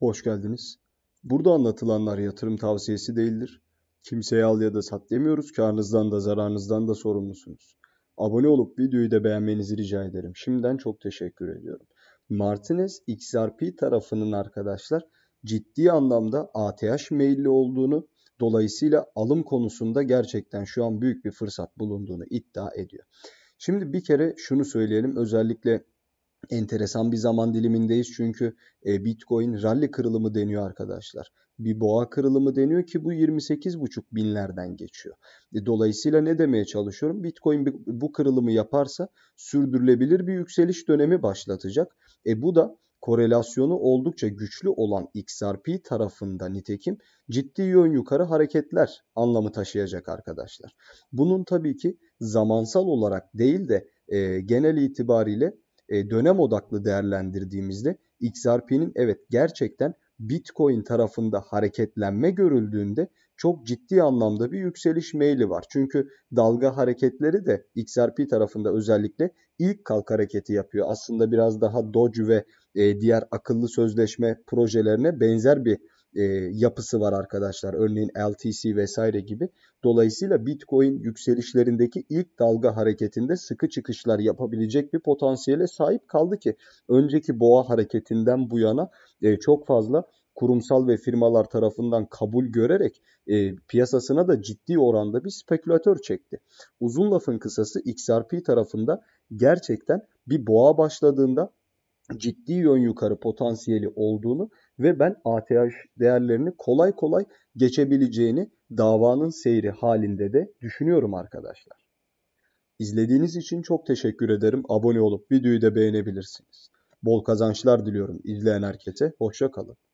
Hoş geldiniz. Burada anlatılanlar yatırım tavsiyesi değildir. Kimseye al ya da sat demiyoruz. Karnınızdan da zararınızdan da sorumlusunuz. Abone olup videoyu da beğenmenizi rica ederim. Şimdiden çok teşekkür ediyorum. Martinez XRP tarafının arkadaşlar ciddi anlamda ATH meyilli olduğunu dolayısıyla alım konusunda gerçekten şu an büyük bir fırsat bulunduğunu iddia ediyor. Şimdi bir kere şunu söyleyelim özellikle enteresan bir zaman dilimindeyiz. Çünkü e, Bitcoin rally kırılımı deniyor arkadaşlar. Bir boğa kırılımı deniyor ki bu 28 buçuk binlerden geçiyor. E, dolayısıyla ne demeye çalışıyorum? Bitcoin bu kırılımı yaparsa sürdürülebilir bir yükseliş dönemi başlatacak. E bu da korelasyonu oldukça güçlü olan XRP tarafında nitekim ciddi yön yukarı hareketler anlamı taşıyacak arkadaşlar. Bunun tabii ki zamansal olarak değil de e, genel itibariyle e, dönem odaklı değerlendirdiğimizde XRP'nin evet gerçekten Bitcoin tarafında hareketlenme görüldüğünde çok ciddi anlamda bir yükseliş meyli var. Çünkü dalga hareketleri de XRP tarafında özellikle ilk kalk hareketi yapıyor. Aslında biraz daha Doge ve e, diğer akıllı sözleşme projelerine benzer bir e, yapısı var arkadaşlar. Örneğin LTC vesaire gibi. Dolayısıyla Bitcoin yükselişlerindeki ilk dalga hareketinde sıkı çıkışlar yapabilecek bir potansiyele sahip kaldı ki önceki boğa hareketinden bu yana e, çok fazla kurumsal ve firmalar tarafından kabul görerek e, piyasasına da ciddi oranda bir spekülatör çekti. Uzun lafın kısası XRP tarafında gerçekten bir boğa başladığında ciddi yön yukarı potansiyeli olduğunu ve ben ATH değerlerini kolay kolay geçebileceğini davanın seyri halinde de düşünüyorum arkadaşlar. İzlediğiniz için çok teşekkür ederim. Abone olup videoyu da beğenebilirsiniz. Bol kazançlar diliyorum izleyen herkese. Hoşça kalın.